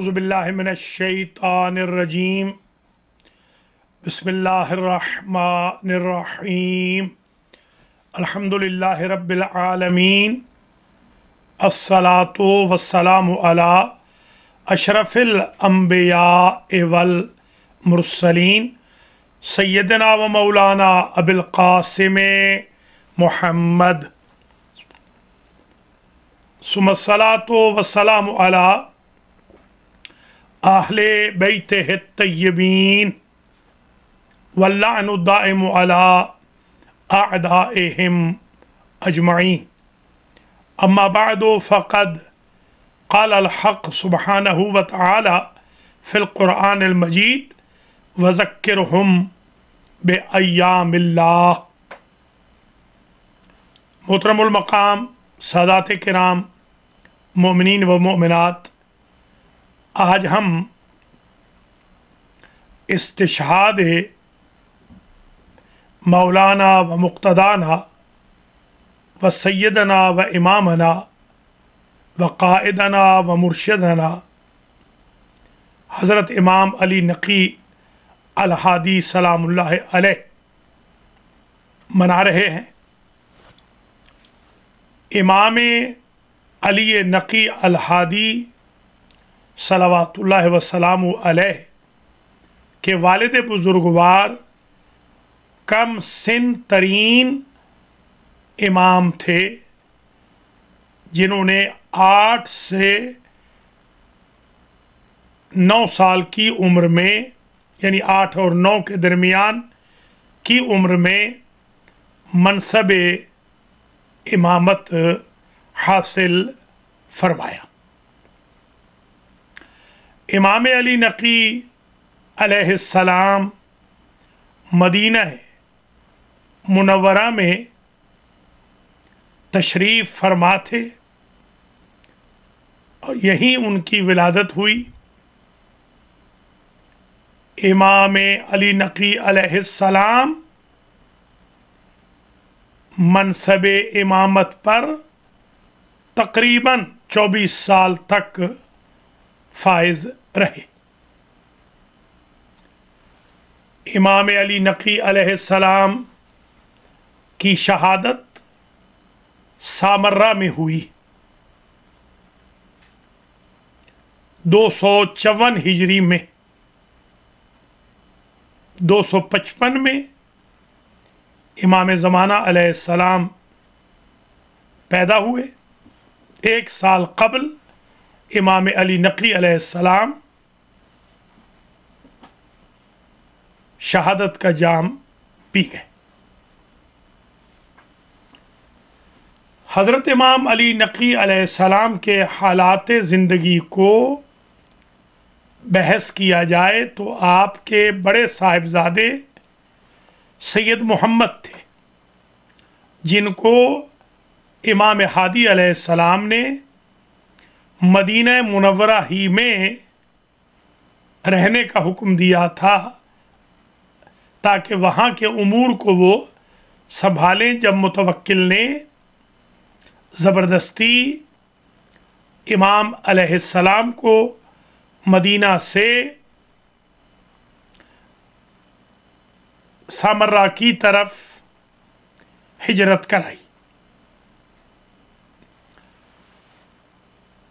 अज़बिल्लाशैतानरजीम बसमीम अलहमदिल्ला रबालमीन असलात वसलाम अशरफ़िलम्बिया एवल मुरसलिन सैदना व मौलाना अबुल्कासिम मोहम्मद सुमसलात वसलाम आहले बैत तय्यबीन वल्लादाम आदाम अजमाइन अम्माबाद फ़क़द कालहक सुबहान वाली फ़िलक़ुरानमजीद वज़क्र हम बेयामिल्ला मोहतरमक़ाम सादात कराम मोमिन व मोमिनत आज हम इस्तिशहाद मौलाना व मुक्तदाना व सैदना व इमामना व कायदना व मुर्शदना हज़रत इमाम अली नकी अलहदी सलामुल्लाह अलह मना रहे हैं इमाम अली नकी अलहदी सलावात वसलाम के वालद बुज़ुर्गवार कम सिन तरीन इमाम थे जिन्होंने आठ से नौ साल की उम्र में यानी आठ और नौ के दरमियान की उम्र में मनसब इमामत हासिल फरमाया इमाम अली नकी अलैहिस्सलाम मदीना मुनवरा में तशरीफ़ फरमा थे और यहीं उनकी विलादत हुई इमाम अली नकी अलैहिस्सलाम मनसब इमामत पर तकरीबन चौबीस साल तक फायज रहे इमाम अली नकी सलाम की शहादत सामर्रा में हुई दो सौ चौवन हिजरी में दो सौ पचपन में इमाम ज़माना सलाम पैदा हुए एक साल कबल इमाम अली नकवी शहादत का जाम पी गए हज़रत इमाम अली नकवी सलाम के हालात ज़िंदगी को बहस किया जाए तो आपके बड़े साहिबजादे सैयद मोहम्मद थे जिनको इमाम हादी सलाम ने मदीन मुनवरा ही में रहने का हुक्म दिया था ताकि वहाँ के उमूर को वो संभालें जब मुतवक्ल ने ज़बरदस्ती इमाम अलैहिस्सलाम को मदीना से सामर्रा की तरफ हिजरत कराई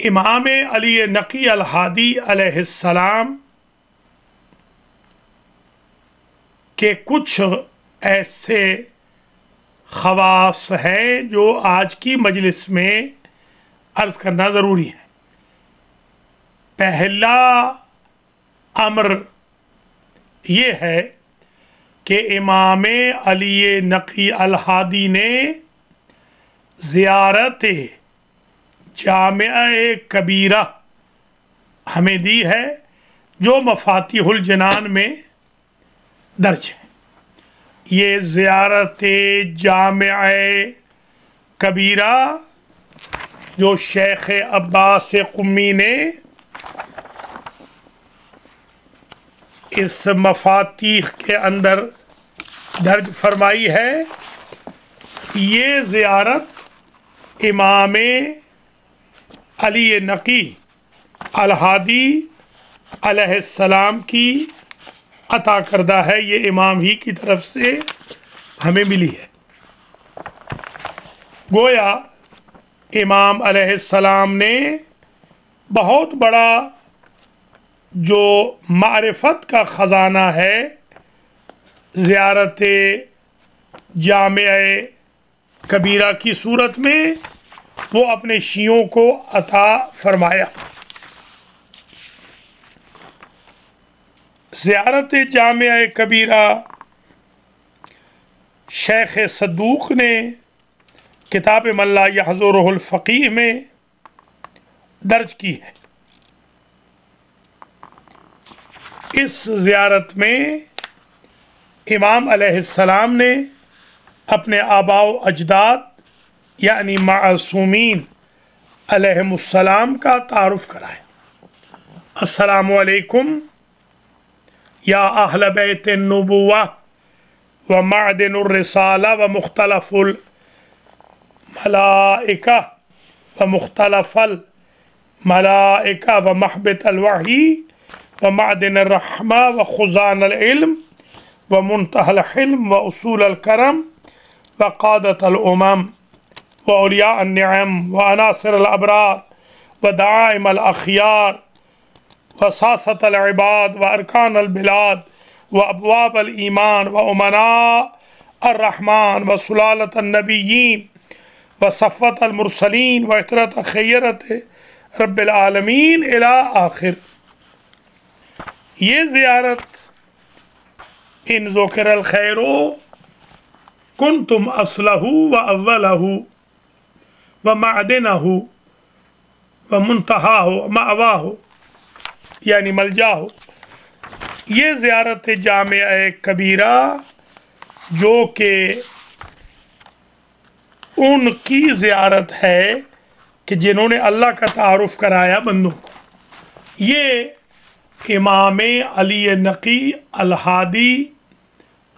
इमाम अली नकी अलहदी अलैहिस्सलाम के कुछ ऐसे खवास हैं जो आज की मजलिस में अर्ज़ करना ज़रूरी है पहला अमर ये है कि इमाम अली नकी अलहदी ने ज़ियारत जाम कबीरा हमें दी है जो मफातिहुल जनान में दर्ज है ये ज़्यारत जाम कबीरा जो शेख अब्बास कुमी ने इस मफातीह के अंदर दर्ज फरमाई है ये ज़्यारत इमाम अली नकी अलहादी अलैहिस्सलाम की अता करदा है ये इमाम ही की तरफ से हमें मिली है गोया इमाम अलैहिस्सलाम ने बहुत बड़ा जो मारफत का ख़जाना है ज़्यारत जाम कबीरा की सूरत में वो अपने शियों को अता फरमाया ज़्यारत जाम कबीरा शेख सदूक ने किताब मल्ला हज़ोरफ़ी में दर्ज की है इस ज़्यारत में इमाम अलैहिस्सलाम ने अपने आबाव अजदाद یعنی معصومین علیہ السلام کا تعرف کرائے السلام علیکم یا اہل بیت النبوہ و معدن الرسالہ و مختلف الملائکہ و مختلف الملائکہ و محبت الوحی و معدن الرحمہ و خزان العلم و منتح الحلم و اصول وقادة و قادت الامم वलिया अन्यम व अनासरबरार व दाइम अखियार व सासतलबाद व अरकान अलबिलाद व अबवाब अलईमान व उमना अर्रहमान व सलालतनबीम व सफ़त अलमरसलिन व इतरत खैरत रबालमीन अला आखिर ये ज़्यारत इन ज़ोकर खैरो कन तुम असलहू व अव्वलहू व मदना हो व मुंतहा हो मवा हो यानी मलजा हो ये ज़्यारत जाम कबीरा जो कि उनकी ज़्यारत है कि जिन्होंने अल्लाह का तारफ़ कराया बंदों को ये इमाम अली नकी अलहादी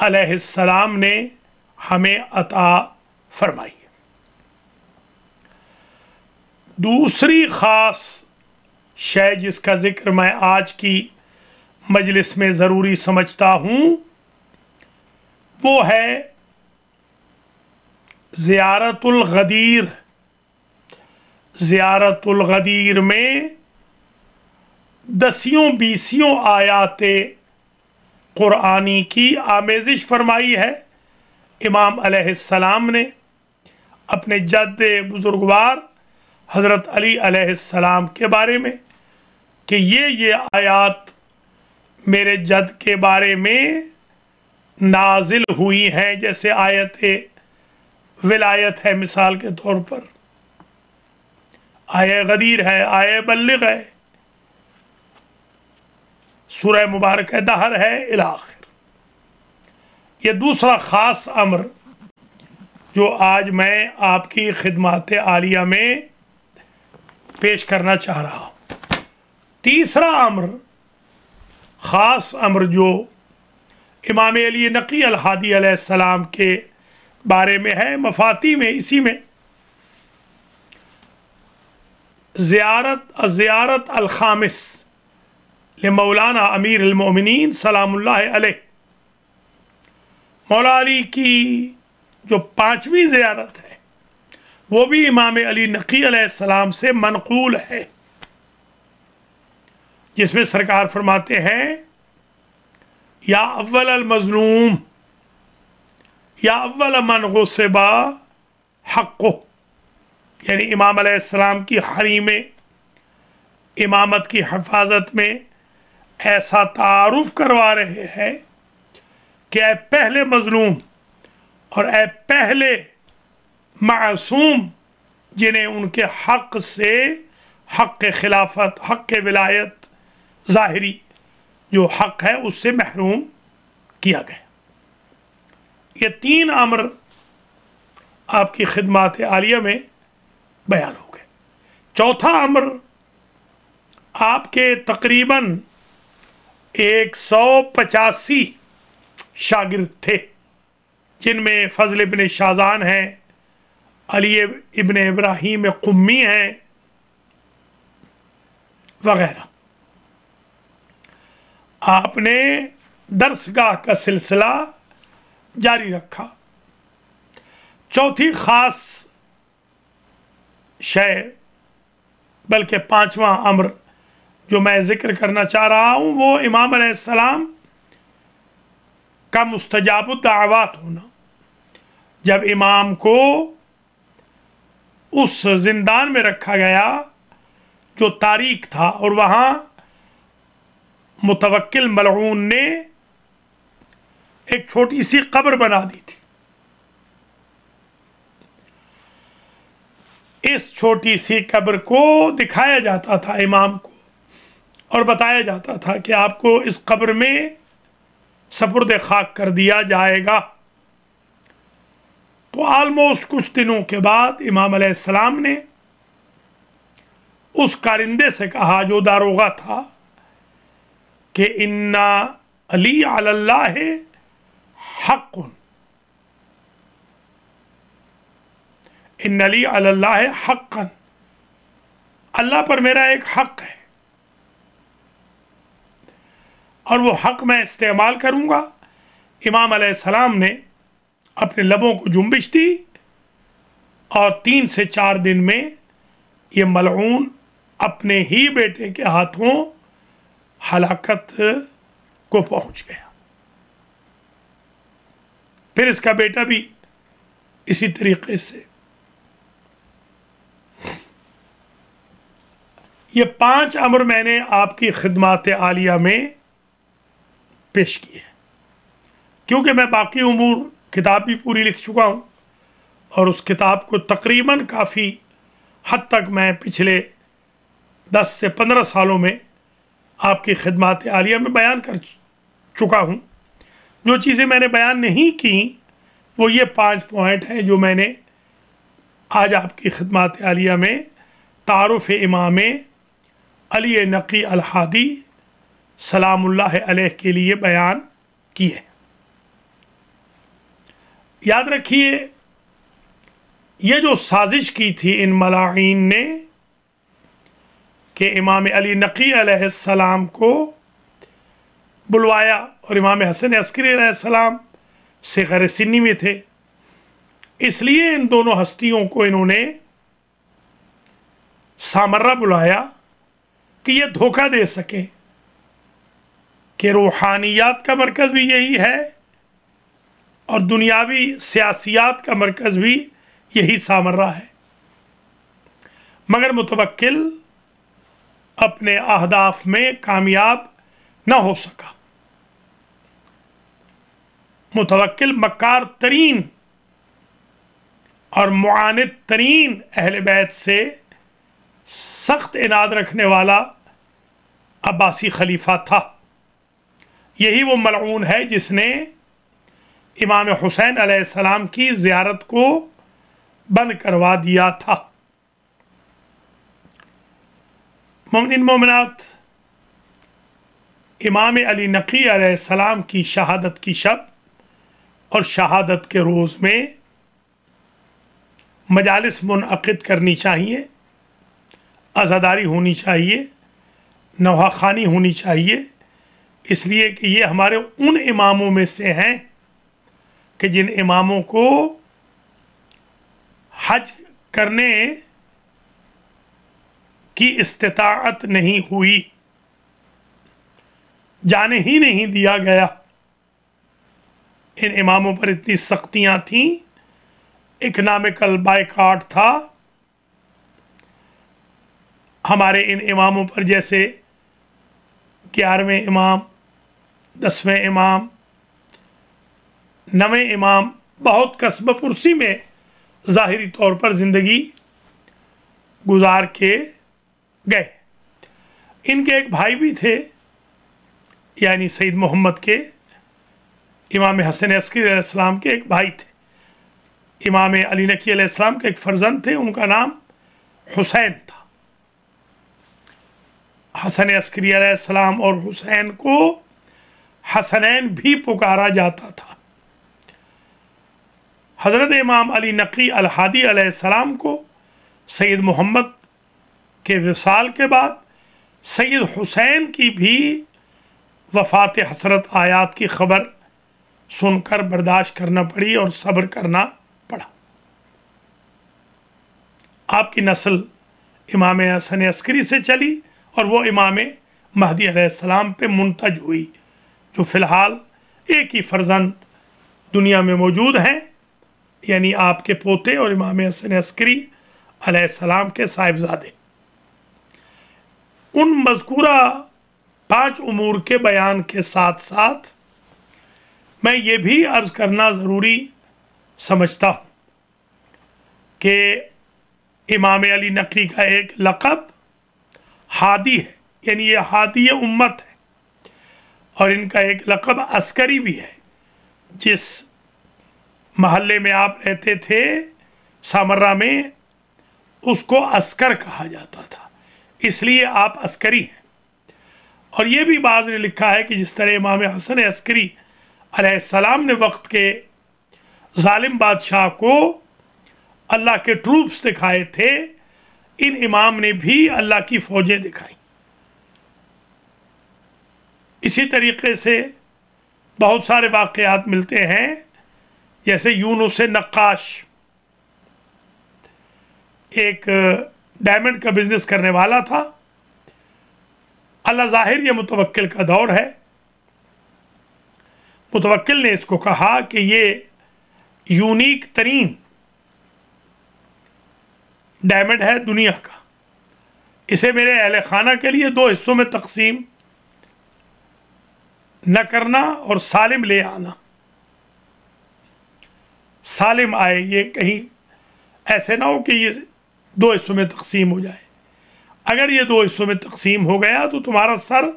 अलैहिस्सलाम ने हमें अता फरमाई दूसरी ख़ास शय जिसका ज़िक्र मैं आज की मजलिस में ज़रूरी समझता हूँ वो है ज़्यारतुलगदीर ज़्यारतुलगदीर में दसियों बीसियों आयात क़ुरानी की आमेजिश फरमाई है इमाम अलैहिस्सलाम ने अपने जद बुज़ुर्गवार हज़रत अली अलैहिस्सलाम के बारे में कि ये ये आयात मेरे जद के बारे में नाजिल हुई हैं जैसे आयत विलायत है मिसाल के तौर पर आय गदीर है आय बल्लग है सूर्य मुबारक है दहर है इलाखिर यह दूसरा ख़ास अमर जो आज मैं आपकी खिदमत आलिया में पेश करना चाह रहा हूँ तीसरा अमर ख़ास अमर जो इमाम अली नकी हादी सलाम के बारे में है मफाती में इसी में ज्यारत ज़ियारत अलखामिस मौलाना अमीर अलमिन सलाम्ला मौला अली की जो पाँचवीं ज़्यारत है वो भी इमाम अली नकी सलाम से मनकूल है जिसमें सरकार फरमाते हैं या अव्वल मजलूम या अव्वल मन गोसेबा हक़ यानी इमाम सलाम की हरी में इमामत की हफाजत में ऐसा तारुफ करवा रहे हैं कि ए पहले मज़लूम और ए पहले मासूम जिन्हें उनके हक से हक खिलाफत हक विलायत ज़ाहरी जो हक है उससे महरूम किया गया ये तीन अमर आपकी खदमात आलिया में बयान हो गए चौथा अमर आपके तकरीबन एक सौ पचासी शागिर्द थे जिनमें फजल बिन शाहजान हैं अली इबन इब्राहिम कुम्मी हैं वगैरह आपने दरसगाह का सिलसिला जारी रखा चौथी ख़ास शय बल्कि पांचवा अमर जो मैं ज़िक्र करना चाह रहा हूँ वो इमाम सलाम का मुस्तजाब दावत होना जब इमाम को उस जिंदान में रखा गया जो तारीख था और वहाँ मुतवक्किल मलून ने एक छोटी सी कब्र बना दी थी इस छोटी सी कब्र को दिखाया जाता था इमाम को और बताया जाता था कि आपको इस कब्र में सपुर्द खाक कर दिया जाएगा तो आलमोस्ट कुछ दिनों के बाद इमाम सलाम ने उस कारिंदे से कहा जो दारोगा था कि इन्ना अली अल्लाह है हक इन अली अल्लाह है हक़न अल्लाह पर मेरा एक हक है और वो हक मैं इस्तेमाल करूंगा इमाम सलाम ने अपने लबों को जुम्बिश दी और तीन से चार दिन में ये मलऊन अपने ही बेटे के हाथों हलाकत को पहुंच गया फिर इसका बेटा भी इसी तरीके से ये पांच अमर मैंने आपकी खदमात आलिया में पेश किए क्योंकि मैं बाकी उमूर किताब भी पूरी लिख चुका हूँ और उस किताब को तकरीबन काफ़ी हद तक मैं पिछले दस से पंद्रह सालों में आपकी खदमात आलिया में बयान कर चुका हूँ जो चीज़ें मैंने बयान नहीं की वो ये पांच पॉइंट हैं जो मैंने आज आपकी खदमात आलिया में तारफ़ इमाम अली नकी अलहादी सलामुल्लाह अलैह के लिए बयान किए याद रखिए ये जो साजिश की थी इन मलाइन ने कि इमाम अली नकी सलाम को बुलवाया और इमाम हसन अस्करी सलाम से गैर सिन्नी में थे इसलिए इन दोनों हस्तियों को इन्होंने सामर्रा बुलाया कि ये धोखा दे सकें कि रूहानियात का मरकज़ भी यही है और दुनियावी सियासियात का मरकज़ भी यही सामर्रा है मगर मुतवक्ल अपने अहदाफ में कामयाब न हो सका मुतवक्ल मकार तरीन और मानद तरीन अहल बैत से सख्त इनाद रखने वाला अब्बासी खलीफा था यही वो मलून है जिसने इमाम हुसैन आसमाम की ज़्यारत को बंद करवा दिया था ममिन मोमिनत इमाम अली नकी आसमाम की शहादत की शब और शहादत के रोज़ में मजालस मनद करनी चाहिए आज़ादारी होनी चाहिए नवा खानी होनी चाहिए इसलिए कि ये हमारे उन इमामों में से हैं कि जिन इमामों को हज करने की इस्तात नहीं हुई जाने ही नहीं दिया गया इन इमामों पर इतनी सख्तियां थीं इकनॉमिकल बाइकाट था हमारे इन इमामों पर जैसे ग्यारहवें इमाम दसवें इमाम नवे इमाम बहुत कस्ब पुरसी में ज़ाहरी तौर पर ज़िंदगी गुजार के गए इनके एक भाई भी थे यानी सईद मोहम्मद के इमाम हसन अस्करीम के एक भाई थे इमाम अली नकीम के एक फ़र्जंद थे उनका नाम हुसैन था हसन अस्करी और हुसैन को हसनैन भी पुकारा जाता था हज़रत इमाम अली नकी अलहदी सलाम को सैद मोहम्मद के विसाल के बाद सैद हुसैन की भी वफ़ात हसरत आयात की ख़बर सुनकर बर्दाश्त करना पड़ी और सब्र करना पड़ा आपकी नस्ल इमाम हसन अस्करी से चली और वो इमाम महदी सलाम पे मुंतज हुई जो फ़िलहाल एक ही फर्जंद दुनिया में मौजूद हैं यानी आपके पोते और इमाम हसन अस्करी सलाम के साहिबजादे उन मजकूरा पांच उमूर के बयान के साथ साथ मैं ये भी अर्ज़ करना ज़रूरी समझता हूँ कि इमाम अली नकवी का एक लक़ब हादी है यानी ये हादी उम्मत है और इनका एक लक़ब अस्करी भी है जिस महल्ले में आप रहते थे सामर्रा में उसको अस्कर कहा जाता था इसलिए आप अस्करी हैं और ये भी बाद ने लिखा है कि जिस तरह इमाम हसन अस्करी अलैहिस्सलाम ने वक्त के ालिम बादशाह को अल्लाह के ट्रूप्स दिखाए थे इन इमाम ने भी अल्लाह की फ़ौजें दिखाई इसी तरीके से बहुत सारे वाक़ मिलते हैं जैसे यूनुस नक्काश एक डायमंड का बिजनेस करने वाला था अल्लाह ज़ाहिर यह मुतवक्ल का दौर है मुतवक्ल ने इसको कहा कि ये यूनिक तरीन डायमंड है दुनिया का इसे मेरे अहल खाना के लिए दो हिस्सों में तकसीम न करना और सालिम ले आना सालिम आए ये कहीं ऐसे ना हो कि ये दो हिस्सों में तकसीम हो जाए अगर ये दो हिस्सों में तकसीम हो गया तो तुम्हारा सर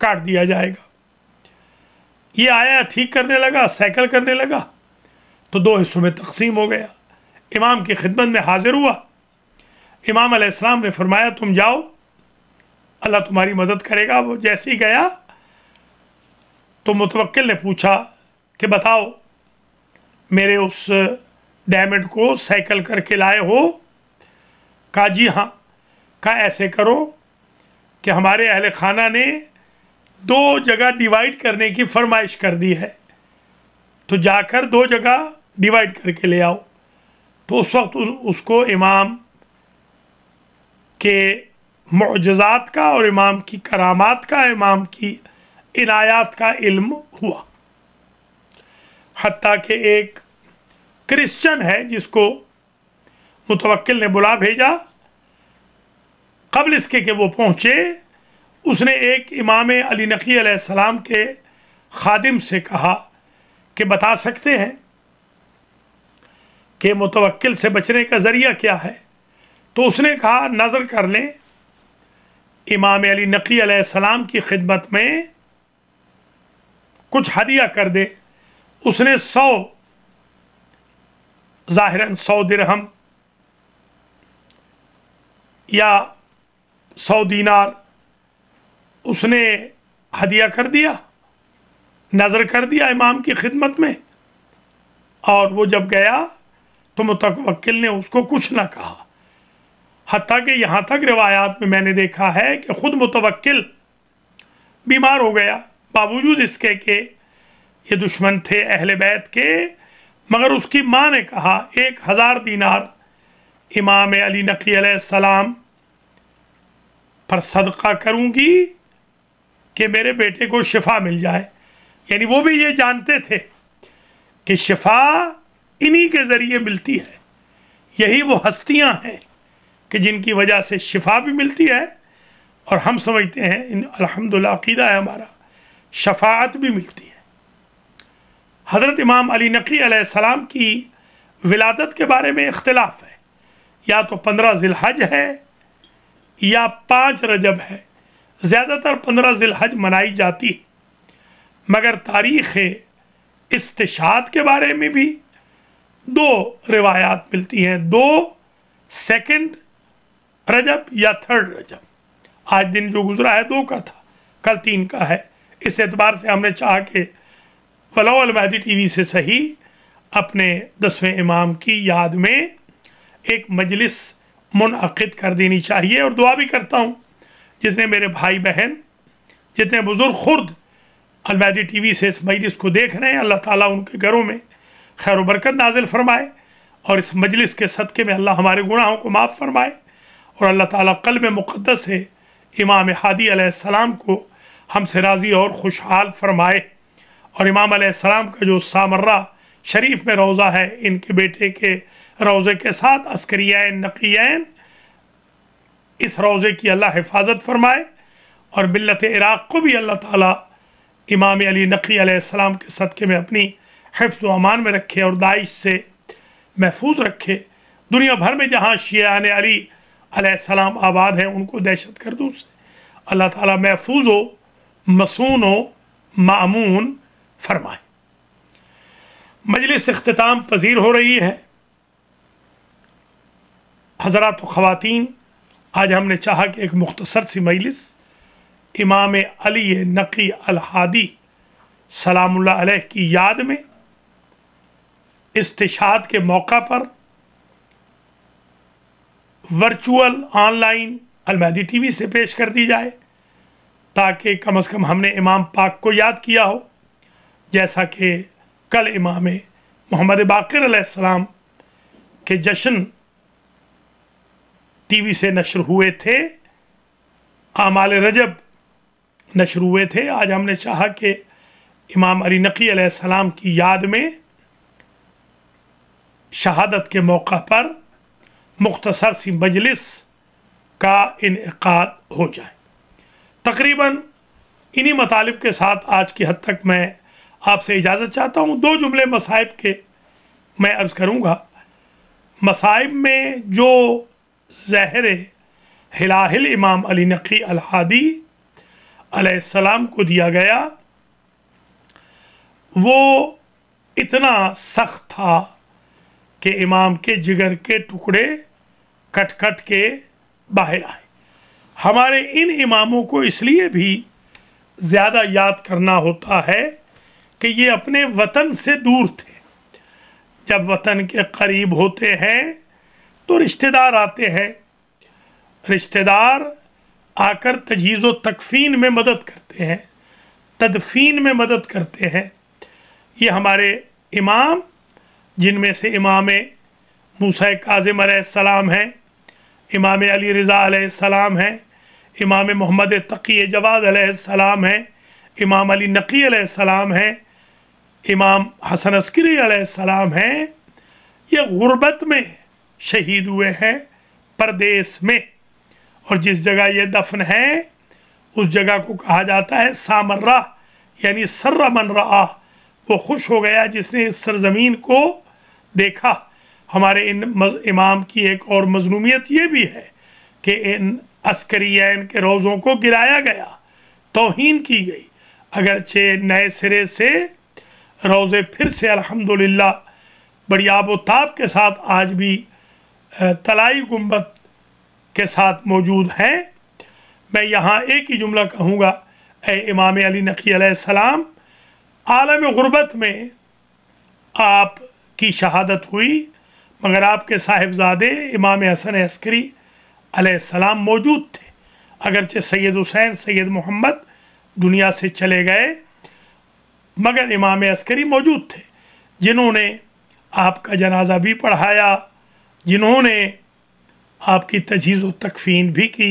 काट दिया जाएगा ये आया ठीक करने लगा साइकिल करने लगा तो दो हिस्सों में तकसीम हो गया इमाम की खिदमत में हाजिर हुआ इमाम अलैहिस्सलाम ने फरमाया तुम जाओ अल्लाह तुम्हारी मदद करेगा वो जैसे ही गया तो मुतवक्ल ने पूछा कि बताओ मेरे उस डायमंड को साइकिल करके लाए हो कहा जी हाँ कहा ऐसे करो कि हमारे अहल खाना ने दो जगह डिवाइड करने की फरमाइश कर दी है तो जाकर दो जगह डिवाइड करके ले आओ तो उस वक्त उसको इमाम के मुजज़ात का और इमाम की करामात का इमाम की इनायात का इल्म हुआ हती के एक क्रिश्चियन है जिसको मुतवक्ल ने बुला भेजा कबल इसके कि वो पहुँचे उसने एक इमाम अली नकी सलाम के खादिम से कहा कि बता सकते हैं कि मुतवक्ल से बचने का ज़रिया क्या है तो उसने कहा नज़र कर लें इमाम अली नकी सलाम की खिदमत में कुछ हदिया कर दे उसने सौ ज़ाहिरन सौ दिरहम या सौ दीनार उसने हदिया कर दिया नज़र कर दिया इमाम की खिदमत में और वो जब गया तो मुतवक्ल ने उसको कुछ ना कहा हती कि यहाँ तक रिवायात में मैंने देखा है कि ख़ुद मुतवक्ल बीमार हो गया बावजूद इसके कि ये दुश्मन थे अहल बैत के मगर उसकी माँ ने कहा एक हज़ार दीनार इमाम अली नकी सलाम पर सदका करूँगी कि मेरे बेटे को शफा मिल जाए यानी वो भी ये जानते थे कि शफा इन्हीं के ज़रिए मिलती है यही वो हस्तियाँ हैं कि जिनकी वजह से शफा भी मिलती है और हम समझते हैं इन अलहमदिल्लादा है हमारा शफात भी मिलती है हज़रत इमाम अली नकवी सलाम की विलादत के बारे में इख्तलाफ है या तो पंद्रह जिलहज है या पाँच रजब है ज़्यादातर पंद्रह जिलहज मनाई जाती है मगर तारीख़ इस्ताद के बारे में भी दो रिवायात मिलती हैं दो सेकंड रजब या थर्ड रजब आज दिन जो गुज़रा है दो का था कल तीन का है इस एतबार से हमने चाह के फलाह अलमहदी टी वी से सही अपने दसवें इमाम की याद में एक मजलिस मुनद कर देनी चाहिए और दुआ भी करता हूँ जितने मेरे भाई बहन जितने बुज़ुर्ग खुर्द अलमहदी टी वी से इस मजलिस को देख रहे हैं अल्लाह ताली उनके घरों में खैर बरकत नाजिल फ़रमाए और इस मजलिस के सदक़े में अल्लाह हमारे गुनाहों को माफ़ फ़रमाए और अल्लाह ताला में मुक़दस है इमाम हादी आसमाम को हमसे राज़ी और खुशहाल फरमाए और इमाम सलाम का जो सामर्रा शरीफ में रोज़ा है इनके बेटे के रोज़े के साथ अस्करियान नकियान इस रोज़े की अल्लाह हिफाजत फरमाए और बिल्लत इराक़ को भी अल्लाह ताला इमाम अली नकी आसमाम के सदक़े में अपनी हफ्ज़ अमान में रखे और दाइश से महफूज रखे दुनिया भर में जहाँ शियान अली आबाद हैं उनको दहशत गर्दों से अल्लाह तहफूज महफूज हो मसून हो मामून फरमाए मजलिस अख्ताम पजीर हो रही है हजरात ख़वातीन आज हमने चाहा कि एक मुख्तसर सी मजलिस इमाम अली नकी अलहादी सलाम की याद में इस्ताद के मौका पर वर्चुअल ऑनलाइन टी वी से पेश कर दी जाए ताकि कम अज़ कम हमने इमाम पाक को याद किया हो जैसा कि कल इमाम मोहम्मद बाकर सलाम के जश्न टीवी से नशर हुए थे आमाल रजब नशर हुए थे आज हमने चाहा कि इमाम अली नकी सलाम की याद में शहादत के मौका पर मुख्तसर सी मजलिस का इनका हो जाए तकरीबन इन्हीं मतालब के साथ आज की हद तक मैं आपसे इजाज़त चाहता हूँ दो जुमले मसाइब के मैं अर्ज़ करूँगा मसाइब में जो जहर हिलाहिल इमाम अली नकी अलहादी अलैहिस्सलाम को दिया गया वो इतना सख्त था कि इमाम के जिगर के टुकड़े कट कट के बाहर आए हमारे इन इमामों को इसलिए भी ज़्यादा याद करना होता है कि ये अपने वतन से दूर थे जब वतन के करीब होते हैं तो रिश्तेदार आते हैं रिश्तेदार आकर तजीज़ तकफीन में मदद करते हैं तदफीन में मदद करते हैं ये हमारे इमाम जिनमें से इमाम मूसा काजम सलाम हैं इमाम अली रज़ा सलाम हैं इमाम मोहम्मद तकी जवाद सलाम हैं इमाम अली नकी सलाम हैं इमाम हसन अस्करी सलाम हैं ये गुर्बत में शहीद हुए हैं परदेस में और जिस जगह ये दफन है उस जगह को कहा जाता है सामर्रा यानी सर्रा मन रहा वो खुश हो गया जिसने इस सरजमीन को देखा हमारे इन इमाम की एक और मजलूमियत ये भी है कि इन अस्करियन इनके रोज़ों को गिराया गया तोहन की गई अगरचे नए सिरे से रोज़े फिर से अल्हम्दुलिल्लाह बड़ी आबोताब के साथ आज भी तलाई गुम्बद के साथ मौजूद हैं मैं यहाँ एक ही जुमला कहूँगा ए इमाम अली नकी सलाम आलम गुरबत में आप की शहादत हुई मगर आपके साहिबजादे इमाम हसन अस्करी सलाम मौजूद थे अगरचे सैद हुसैन सैद मोहम्मद दुनिया से चले गए मगर इमाम अस्करी मौजूद थे जिन्होंने आपका जनाजा भी पढ़ाया जिन्होंने आपकी तजीज़ व तकफ़ीन भी की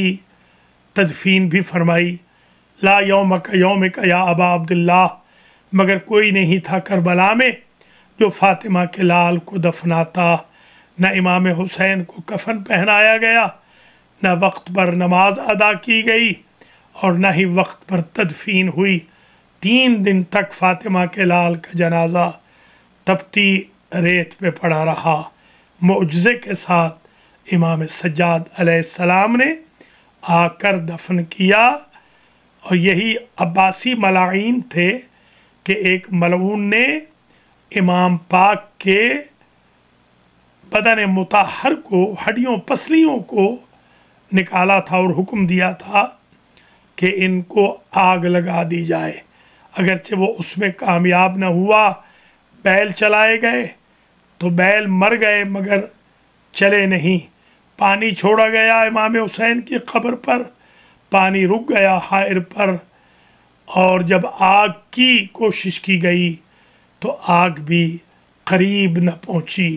तदफीन भी फरमाई ला योम का योम का या अबा अब्दुल्ला मगर कोई नहीं था करबला में जो फ़ातिमा के लाल को दफनाता न इमाम हुसैन को कफन पहनाया गया न वक्त पर नमाज अदा की गई और न ही वक्त पर तदफीन हुई तीन दिन तक फातिमा के लाल का जनाजा तपती रेत पे पड़ा रहा मुआजे के साथ इमाम सज्जाद सलाम ने आकर दफन किया और यही अब्बासी मलाइन थे कि एक मलून ने इमाम पाक के बदन मुताहर को हड्डियों पसलियों को निकाला था और हुक्म दिया था कि इनको आग लगा दी जाए अगरचे वो उसमें कामयाब न हुआ बैल चलाए गए तो बैल मर गए मगर चले नहीं पानी छोड़ा गया इमाम हुसैन की खबर पर पानी रुक गया हायर पर और जब आग की कोशिश की गई तो आग भी करीब न पहुंची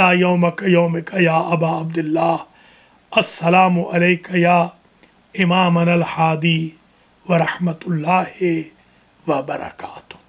ला योम योम या अबा अब्दुल्ला अस्सलाम या इमाम हादी व रहमतुल्लाह va baraccato.